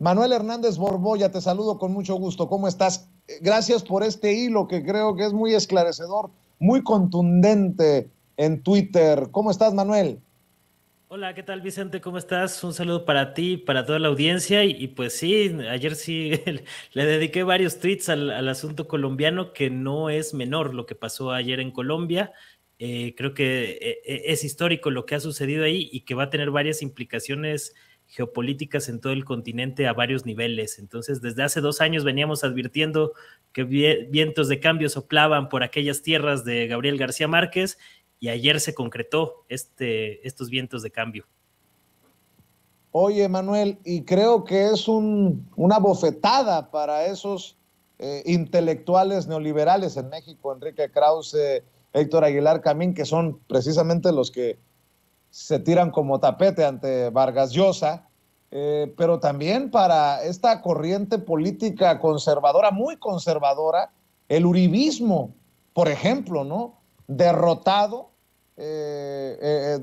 Manuel Hernández Borboya, te saludo con mucho gusto. ¿Cómo estás? Gracias por este hilo que creo que es muy esclarecedor, muy contundente en Twitter. ¿Cómo estás, Manuel? Hola, ¿qué tal Vicente? ¿Cómo estás? Un saludo para ti, para toda la audiencia. Y, pues sí, ayer sí le dediqué varios tweets al, asunto colombiano, que no es menor lo que pasó ayer en Colombia. Eh, creo que eh, eh, es histórico lo que ha sucedido ahí y que va a tener varias implicaciones geopolíticas en todo el continente a varios niveles. Entonces, desde hace dos años veníamos advirtiendo que vientos de cambio soplaban por aquellas tierras de Gabriel García Márquez y ayer se concretó este, estos vientos de cambio. Oye, Manuel, y creo que es una bofetada para esos eh, intelectuales neoliberales en México, Enrique Krause, Héctor Aguilar Camín, que son precisamente los que se tiran como tapete ante Vargas Llosa, eh, pero también para esta corriente política conservadora, muy conservadora, el uribismo, por ejemplo, ¿no? Derrotado, eh, eh,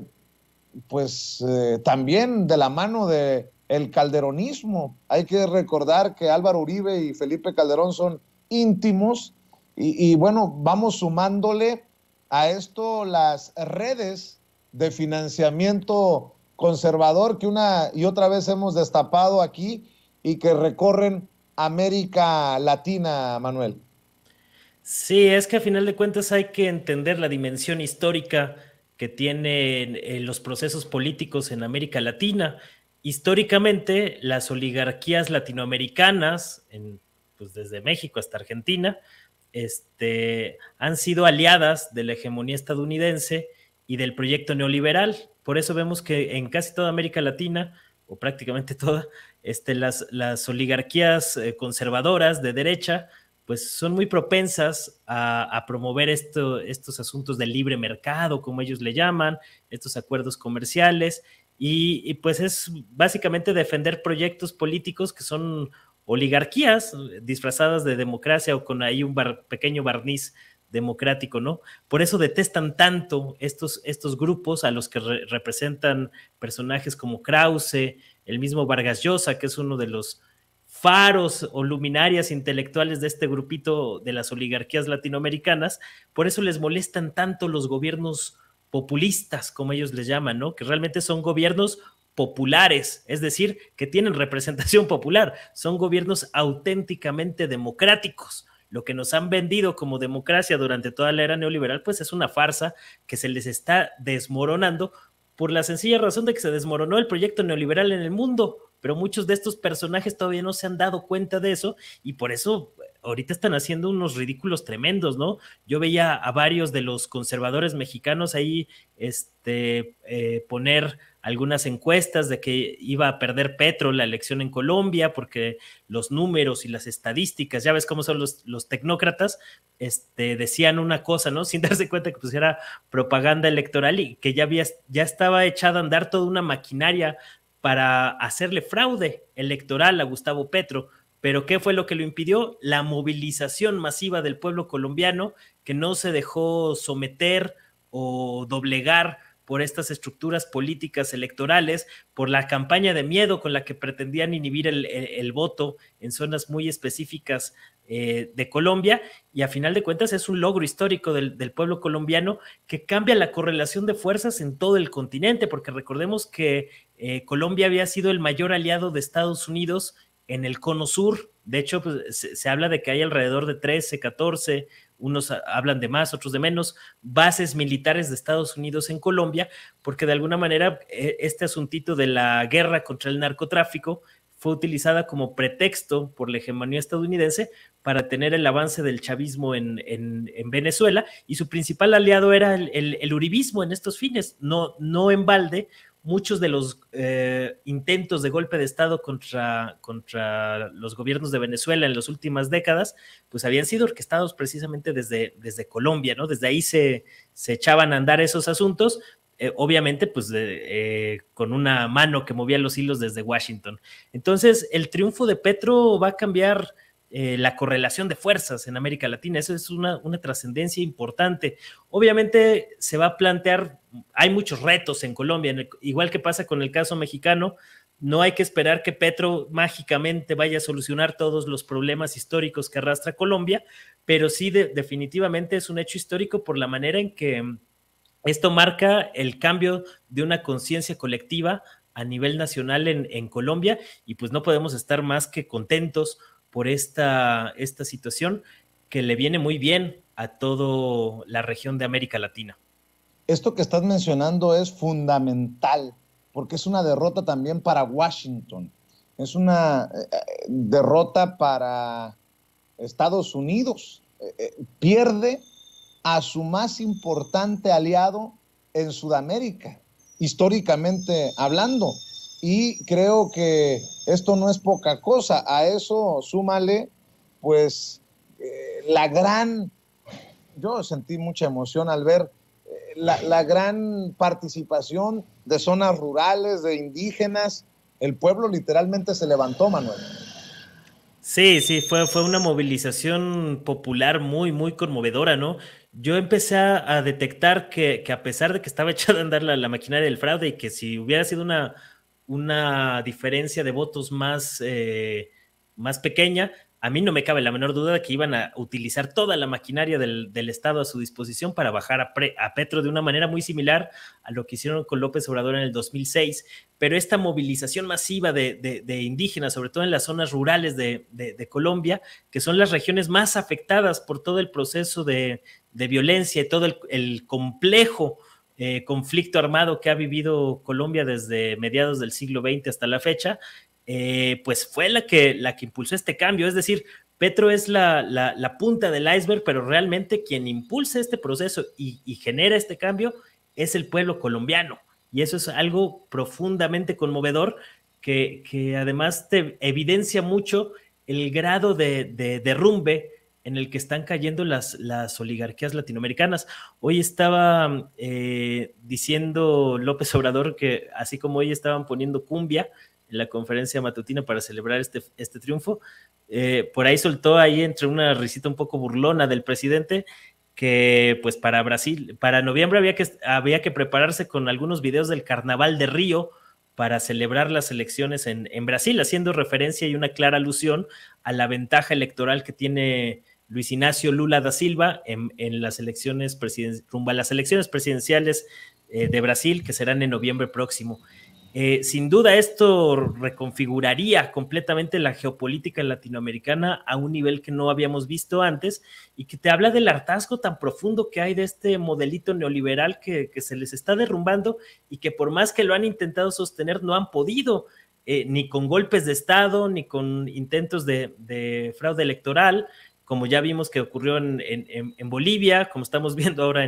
pues también de la mano de el calderonismo. Hay que recordar que Álvaro Uribe y Felipe Calderón son íntimos y, y bueno, vamos sumándole a esto las redes de financiamiento conservador que una y otra vez hemos destapado aquí y que recorren América Latina, Manuel. Sí, es que a final de cuentas hay que entender la dimensión histórica que tienen eh, los procesos políticos en América Latina. Históricamente, las oligarquías latinoamericanas, en, pues desde México hasta Argentina, este, han sido aliadas de la hegemonía estadounidense y del proyecto neoliberal. Por eso vemos que en casi toda América Latina, o prácticamente toda, este, las, las oligarquías eh, conservadoras de derecha pues son muy propensas a, promover esto, estos asuntos del libre mercado, como ellos le llaman, estos acuerdos comerciales, y, pues es básicamente defender proyectos políticos que son oligarquías disfrazadas de democracia o con ahí un pequeño barniz democrático, ¿no? Por eso detestan tanto estos, estos grupos a los que representan personajes como Krause, el mismo Vargas Llosa, que es uno de los faros o luminarias intelectuales de este grupito de las oligarquías latinoamericanas, por eso les molestan tanto los gobiernos populistas, como ellos les llaman, ¿no? Que realmente son gobiernos populares, es decir, que tienen representación popular, son gobiernos auténticamente democráticos, lo que nos han vendido como democracia durante toda la era neoliberal, pues es una farsa que se les está desmoronando por la sencilla razón de que se desmoronó el proyecto neoliberal en el mundo pero muchos de estos personajes todavía no se han dado cuenta de eso y por eso eh, ahorita están haciendo unos ridículos tremendos, ¿no? Yo veía a varios de los conservadores mexicanos ahí este, eh, poner algunas encuestas de que iba a perder Petro la elección en Colombia porque los números y las estadísticas, ya ves cómo son los, tecnócratas, este, decían una cosa, ¿no? Sin darse cuenta que pues era propaganda electoral y que ya, había, ya estaba echada a andar toda una maquinaria para hacerle fraude electoral a Gustavo Petro. Pero ¿qué fue lo que lo impidió? La movilización masiva del pueblo colombiano que no se dejó someter o doblegar por estas estructuras políticas electorales, por la campaña de miedo con la que pretendían inhibir el, voto en zonas muy específicas eh, de Colombia. Y a final de cuentas es un logro histórico del, pueblo colombiano que cambia la correlación de fuerzas en todo el continente, porque recordemos que eh, Colombia había sido el mayor aliado de Estados Unidos en el cono sur. De hecho, pues, se, habla de que hay alrededor de 13, 14, unos hablan de más, otros de menos, bases militares de Estados Unidos en Colombia, porque de alguna manera eh, este asuntito de la guerra contra el narcotráfico fue utilizada como pretexto por la hegemonía estadounidense para tener el avance del chavismo en, Venezuela y su principal aliado era el, uribismo en estos fines. No, no en balde, muchos de los eh, intentos de golpe de Estado contra, contra los gobiernos de Venezuela en las últimas décadas, pues habían sido orquestados precisamente desde, desde Colombia, ¿no? Desde ahí se, echaban a andar esos asuntos, eh, obviamente, pues eh, con una mano que movía los hilos desde Washington. Entonces, el triunfo de Petro va a cambiar eh, la correlación de fuerzas en América Latina. Eso es una, trascendencia importante. Obviamente se va a plantear, hay muchos retos en Colombia, igual que pasa con el caso mexicano, no hay que esperar que Petro mágicamente vaya a solucionar todos los problemas históricos que arrastra Colombia, pero sí definitivamente es un hecho histórico por la manera en que esto marca el cambio de una conciencia colectiva a nivel nacional en Colombia y pues no podemos estar más que contentos por esta, esta situación que le viene muy bien a toda la región de América Latina. Esto que estás mencionando es fundamental, porque es una derrota también para Washington, es una eh, eh, derrota para Estados Unidos. Eh, pierde a su más importante aliado en Sudamérica, históricamente hablando y creo que esto no es poca cosa. A eso súmale, pues, eh, la gran, yo sentí mucha emoción al ver eh, la, gran participación de zonas rurales, de indígenas. El pueblo literalmente se levantó, Manuel. Sí, sí, fue, fue una movilización popular muy, muy conmovedora, ¿no? yo empecé a, detectar que, a pesar de que estaba echada a andar la, maquinaria del fraude y que si hubiera sido una una diferencia de votos más, eh, más pequeña, a mí no me cabe la menor duda de que iban a utilizar toda la maquinaria del, Estado a su disposición para bajar a, a, Petro de una manera muy similar a lo que hicieron con López Obrador en el 2006, pero esta movilización masiva de, indígenas, sobre todo en las zonas rurales de, Colombia, que son las regiones más afectadas por todo el proceso de, violencia y todo el complejo eh, conflicto armado que ha vivido Colombia desde mediados del siglo XX hasta la fecha, eh, pues fue la que, la que impulsó este cambio. Es decir, Petro es la, la, punta del iceberg, pero realmente quien impulsa este proceso y, genera este cambio es el pueblo colombiano. Y eso es algo profundamente conmovedor que, que además te evidencia mucho el grado de, de derrumbe en el que están cayendo las, las oligarquías latinoamericanas. Hoy estaba eh, diciendo López Obrador que así como hoy estaban poniendo cumbia en la conferencia matutina para celebrar este, este triunfo, eh, por ahí soltó ahí entre una risita un poco burlona del presidente que pues para Brasil, para noviembre había que, había que prepararse con algunos videos del carnaval de Río, para celebrar las elecciones en, en, Brasil, haciendo referencia y una clara alusión a la ventaja electoral que tiene Luis Ignacio Lula da Silva en, las elecciones rumbo las elecciones presidenciales eh, de Brasil que serán en noviembre próximo. Eh, sin duda esto reconfiguraría completamente la geopolítica latinoamericana a un nivel que no habíamos visto antes y que te habla del hartazgo tan profundo que hay de este modelito neoliberal que, se les está derrumbando y que por más que lo han intentado sostener no han podido. Eh, ni con golpes de Estado, ni con intentos de fraude electoral, como ya vimos que ocurrió en, Bolivia, como estamos viendo ahora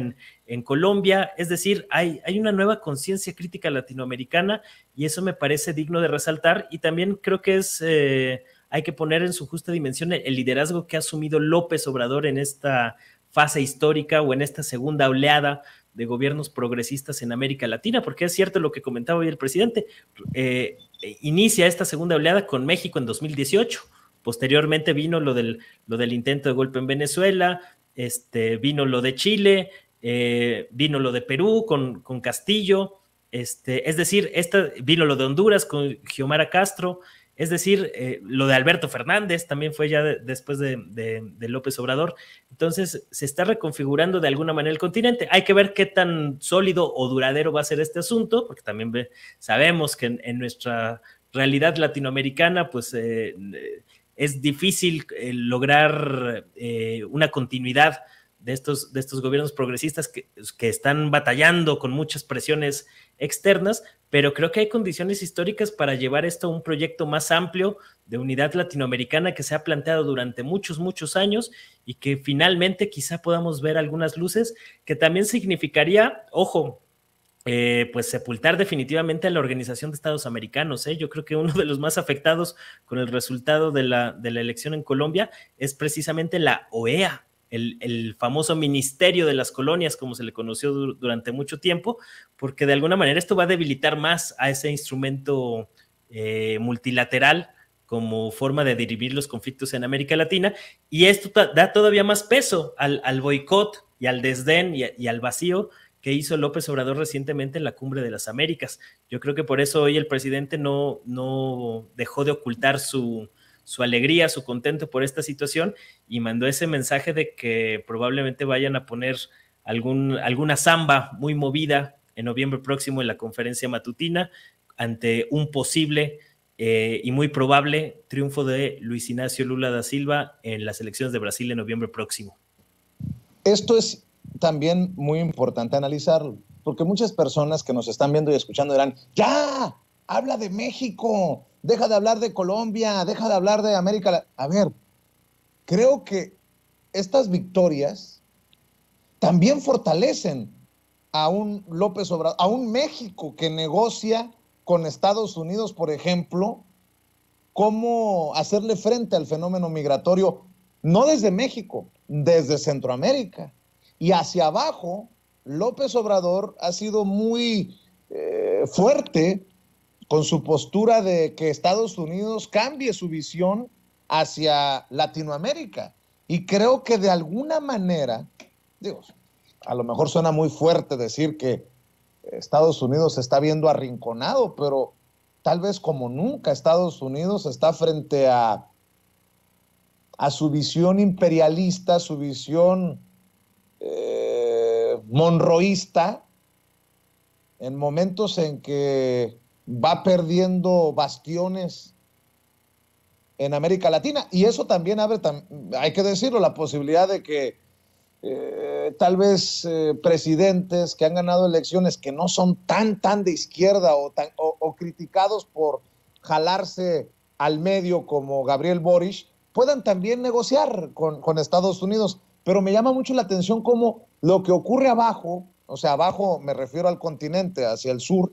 en, Colombia. Es decir, hay, una nueva conciencia crítica latinoamericana y eso me parece digno de resaltar y también creo que es... Eh, hay que poner en su justa dimensión el, liderazgo que ha asumido López Obrador en esta fase histórica o en esta segunda oleada de gobiernos progresistas en América Latina, porque es cierto lo que comentaba hoy el presidente, eh, inicia esta segunda oleada con México en 2018 Posteriormente vino lo del, lo del intento de golpe en Venezuela, este, vino lo de Chile, eh, vino lo de Perú con, Castillo, este, es decir, vino lo de Honduras con Giomara Castro, es decir, eh, lo de Alberto Fernández también fue ya después de, López Obrador. Entonces, se está reconfigurando de alguna manera el continente. Hay que ver qué tan sólido o duradero va a ser este asunto, porque también sabemos que en, nuestra realidad latinoamericana, pues... Eh, es difícil eh, lograr eh, una continuidad de estos, de estos gobiernos progresistas que, que, están batallando con muchas presiones externas, pero creo que hay condiciones históricas para llevar esto a un proyecto más amplio de unidad latinoamericana que se ha planteado durante muchos, muchos años y que finalmente quizá podamos ver algunas luces que también significaría, ojo, eh, pues sepultar definitivamente a la Organización de Estados Americanos. ¿eh? Yo creo que uno de los más afectados con el resultado de la, elección en Colombia es precisamente la OEA, el, famoso Ministerio de las Colonias, como se le conoció durante mucho tiempo, porque de alguna manera esto va a debilitar más a ese instrumento eh, multilateral como forma de dirimir los conflictos en América Latina, y esto da todavía más peso al, boicot y al desdén y al vacío que hizo López Obrador recientemente en la Cumbre de las Américas. Yo creo que por eso hoy el presidente no, no dejó de ocultar su, alegría, su contento por esta situación y mandó ese mensaje de que probablemente vayan a poner algún, alguna zamba muy movida en noviembre próximo en la conferencia matutina ante un posible eh, y muy probable triunfo de Luis Ignacio Lula da Silva en las elecciones de Brasil en noviembre próximo. Esto es también muy importante analizarlo, porque muchas personas que nos están viendo y escuchando dirán, ya, habla de México, deja de hablar de Colombia, deja de hablar de América. A ver, creo que estas victorias también fortalecen a un López Obrador, a un México que negocia con Estados Unidos, por ejemplo, cómo hacerle frente al fenómeno migratorio, no desde México, desde Centroamérica y hacia abajo, López Obrador ha sido muy eh, fuerte con su postura de que Estados Unidos cambie su visión hacia Latinoamérica. Y creo que de alguna manera, digo, a lo mejor suena muy fuerte decir que Estados Unidos se está viendo arrinconado, pero tal vez como nunca Estados Unidos está frente a, a su visión imperialista, su visión monroísta en momentos en que va perdiendo bastiones en América Latina. Y eso también abre, hay que decirlo, la posibilidad de que eh, tal vez eh, presidentes que han ganado elecciones que no son tan, tan de izquierda o, o, criticados por jalarse al medio como Gabriel Boric, puedan también negociar con, con Estados Unidos pero me llama mucho la atención cómo lo que ocurre abajo, o sea, abajo me refiero al continente, hacia el sur,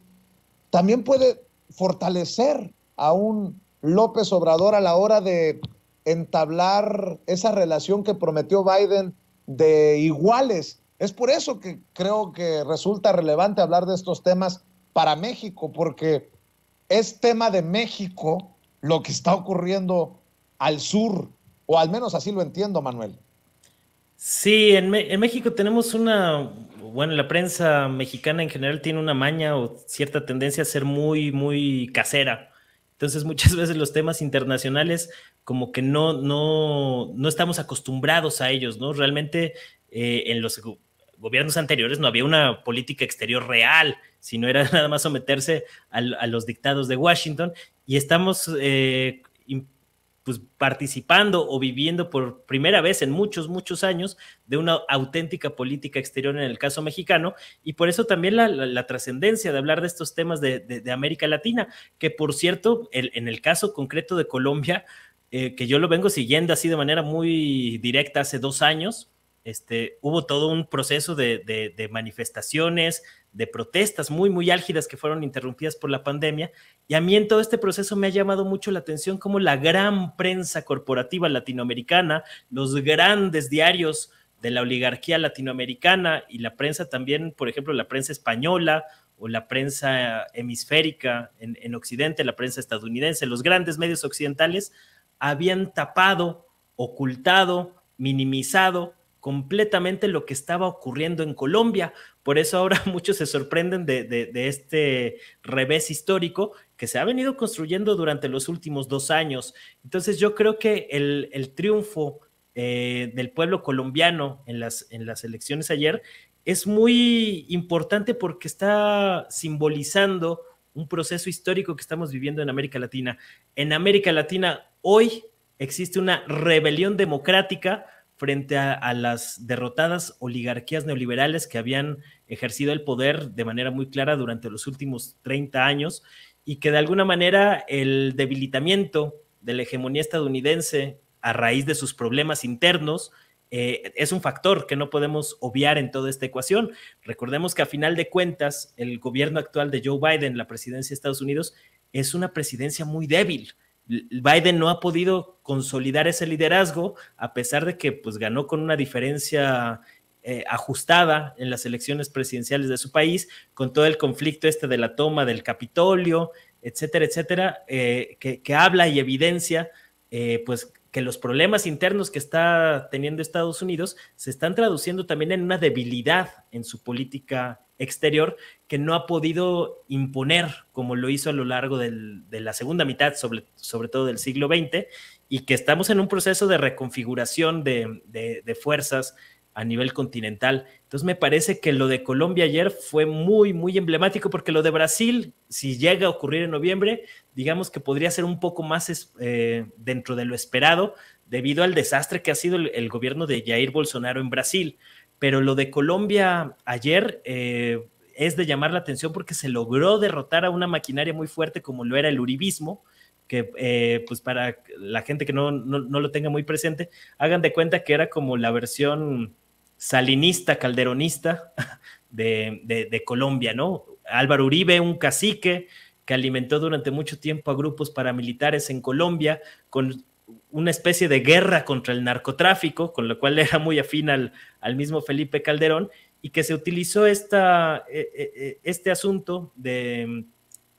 también puede fortalecer a un López Obrador a la hora de entablar esa relación que prometió Biden de iguales. Es por eso que creo que resulta relevante hablar de estos temas para México, porque es tema de México lo que está ocurriendo al sur, o al menos así lo entiendo, Manuel. Sí, en, México tenemos una, bueno, la prensa mexicana en general tiene una maña o cierta tendencia a ser muy, muy casera. Entonces muchas veces los temas internacionales como que no, no, estamos acostumbrados a ellos, ¿no? Realmente eh, en los gobiernos anteriores no había una política exterior real, sino era nada más someterse a, los dictados de Washington y estamos eh, pues participando o viviendo por primera vez en muchos, muchos años de una auténtica política exterior en el caso mexicano, y por eso también la, trascendencia de hablar de estos temas de, América Latina, que por cierto, en el caso concreto de Colombia, eh, que yo lo vengo siguiendo así de manera muy directa hace dos años, este, hubo todo un proceso de, manifestaciones, de protestas muy, muy álgidas que fueron interrumpidas por la pandemia. Y a mí en todo este proceso me ha llamado mucho la atención cómo la gran prensa corporativa latinoamericana, los grandes diarios de la oligarquía latinoamericana y la prensa también, por ejemplo, la prensa española o la prensa hemisférica en Occidente, la prensa estadounidense, los grandes medios occidentales habían tapado, ocultado, minimizado completamente lo que estaba ocurriendo en Colombia. Por eso ahora muchos se sorprenden de, este revés histórico que se ha venido construyendo durante los últimos dos años. Entonces yo creo que el, triunfo eh, del pueblo colombiano en las, en las elecciones ayer es muy importante porque está simbolizando un proceso histórico que estamos viviendo en América Latina. En América Latina hoy existe una rebelión democrática frente a, las derrotadas oligarquías neoliberales que habían ejercido el poder de manera muy clara durante los últimos 30 años y que de alguna manera el debilitamiento de la hegemonía estadounidense a raíz de sus problemas internos eh, es un factor que no podemos obviar en toda esta ecuación. Recordemos que a final de cuentas el gobierno actual de Joe Biden, la presidencia de Estados Unidos, es una presidencia muy débil Biden no ha podido consolidar ese liderazgo, a pesar de que pues, ganó con una diferencia eh, ajustada en las elecciones presidenciales de su país, con todo el conflicto este de la toma del Capitolio, etcétera, etcétera, eh, que, habla y evidencia eh, pues, que los problemas internos que está teniendo Estados Unidos se están traduciendo también en una debilidad en su política exterior que no ha podido imponer como lo hizo a lo largo de la segunda mitad, sobre, todo del siglo XX, y que estamos en un proceso de reconfiguración de, fuerzas a nivel continental. Entonces me parece que lo de Colombia ayer fue muy, muy emblemático porque lo de Brasil, si llega a ocurrir en noviembre, digamos que podría ser un poco más eh, dentro de lo esperado debido al desastre que ha sido el, gobierno de Jair Bolsonaro en Brasil pero lo de Colombia ayer eh, es de llamar la atención porque se logró derrotar a una maquinaria muy fuerte como lo era el Uribismo, que eh, pues para la gente que no, lo tenga muy presente, hagan de cuenta que era como la versión salinista, calderonista de, de Colombia, ¿no? Álvaro Uribe, un cacique que alimentó durante mucho tiempo a grupos paramilitares en Colombia, con una especie de guerra contra el narcotráfico, con lo cual era muy afín al, mismo Felipe Calderón, y que se utilizó esta, e, e, e, este asunto de mm,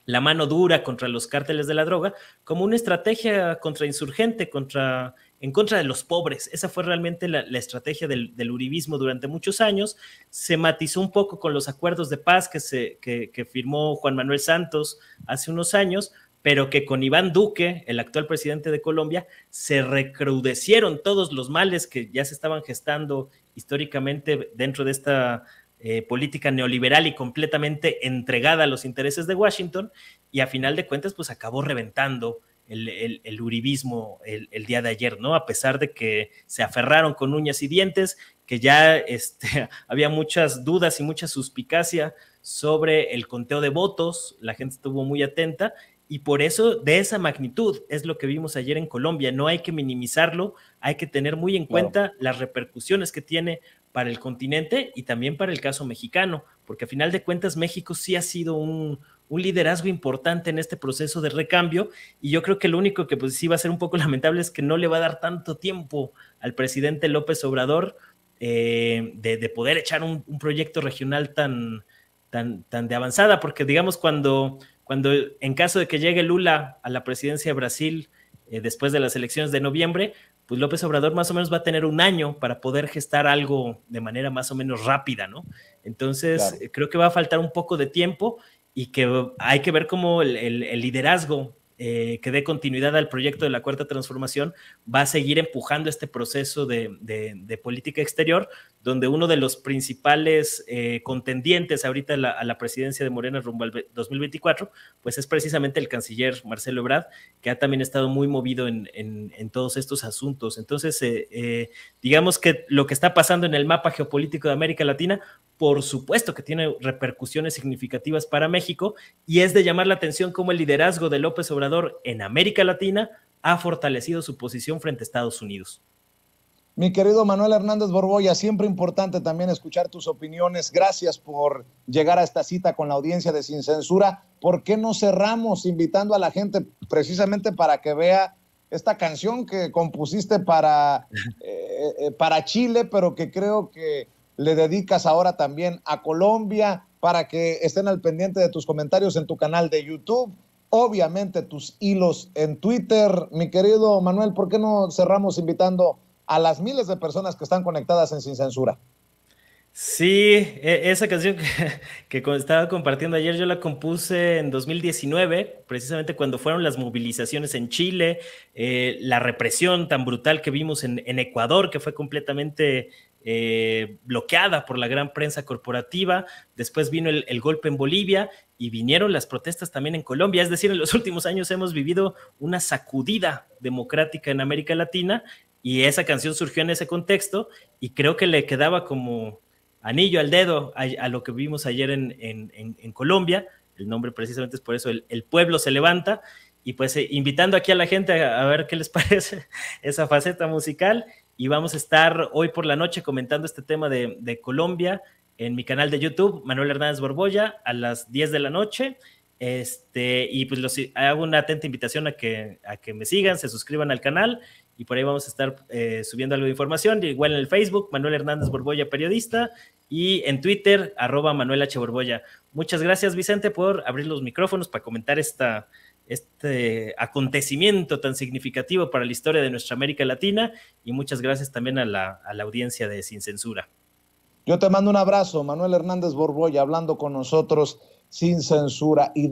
la mano dura contra los cárteles de la droga como una estrategia insurgente contra, en contra de los pobres. Esa fue realmente la, estrategia del, uribismo durante muchos años. Se matizó un poco con los acuerdos de paz que, se, que firmó Juan Manuel Santos hace unos años, pero que con Iván Duque, el actual presidente de Colombia, se recrudecieron todos los males que ya se estaban gestando históricamente dentro de esta eh, política neoliberal y completamente entregada a los intereses de Washington, y a final de cuentas, pues acabó reventando el, uribismo el, día de ayer, ¿no? A pesar de que se aferraron con uñas y dientes, que ya este, había muchas dudas y mucha suspicacia sobre el conteo de votos, la gente estuvo muy atenta y por eso de esa magnitud es lo que vimos ayer en Colombia. No hay que minimizarlo, hay que tener muy en cuenta las repercusiones que tiene para el continente y también para el caso mexicano, porque a final de cuentas México sí ha sido un, liderazgo importante en este proceso de recambio y yo creo que lo único que pues sí va a ser un poco lamentable es que no le va a dar tanto tiempo al presidente López Obrador eh, de, poder echar un, proyecto regional tan, tan, tan de avanzada, porque digamos cuando cuando en caso de que llegue Lula a la presidencia de Brasil eh, después de las elecciones de noviembre, pues López Obrador más o menos va a tener un año para poder gestar algo de manera más o menos rápida, ¿no? Entonces, eh, creo que va a faltar un poco de tiempo y que hay que ver cómo el liderazgo eh, que dé continuidad al proyecto de la Cuarta Transformación, va a seguir empujando este proceso de, política exterior, donde uno de los principales eh, contendientes ahorita a la, presidencia de Morena rumbo al 2024, pues es precisamente el canciller Marcelo Ebrard, que ha también estado muy movido en, todos estos asuntos. Entonces, eh, digamos que lo que está pasando en el mapa geopolítico de América Latina, por supuesto que tiene repercusiones significativas para México y es de llamar la atención cómo el liderazgo de López Obrador en América Latina ha fortalecido su posición frente a Estados Unidos. Mi querido Manuel Hernández Borboya, siempre importante también escuchar tus opiniones. Gracias por llegar a esta cita con la audiencia de Sin Censura. ¿Por qué no cerramos invitando a la gente precisamente para que vea esta canción que compusiste para, eh, eh, para Chile, pero que creo que le dedicas ahora también a Colombia, para que estén al pendiente de tus comentarios en tu canal de YouTube obviamente tus hilos en Twitter. Mi querido Manuel, ¿por qué no cerramos invitando a las miles de personas que están conectadas en Sin Censura? Sí, e, esa canción que, estaba compartiendo ayer yo la compuse en 2019, precisamente cuando fueron las movilizaciones en Chile, eh, la represión tan brutal que vimos en Ecuador, que fue completamente eh, bloqueada por la gran prensa corporativa, después vino el, golpe en Bolivia y vinieron las protestas también en Colombia, es decir, en los últimos años hemos vivido una sacudida democrática en América Latina y esa canción surgió en ese contexto y creo que le quedaba como anillo al dedo a, lo que vimos ayer en, Colombia, el nombre precisamente es por eso, el, pueblo se levanta y pues eh, invitando aquí a la gente a ver qué les parece esa faceta musical y vamos a estar hoy por la noche comentando este tema de, Colombia en mi canal de YouTube, Manuel Hernández Borboya, a las 10 de la noche. Este, y pues hago una atenta invitación a que, a que me sigan, se suscriban al canal y por ahí vamos a estar eh, subiendo algo de información. Igual en el Facebook, Manuel Hernández Borboya, periodista, y en Twitter, arroba Manuel H. Borboya. Muchas gracias, Vicente, por abrir los micrófonos para comentar esta, este acontecimiento tan significativo para la historia de nuestra América Latina y muchas gracias también a la, audiencia de Sin Censura. Yo te mando un abrazo, Manuel Hernández Borboya, hablando con nosotros sin censura. Y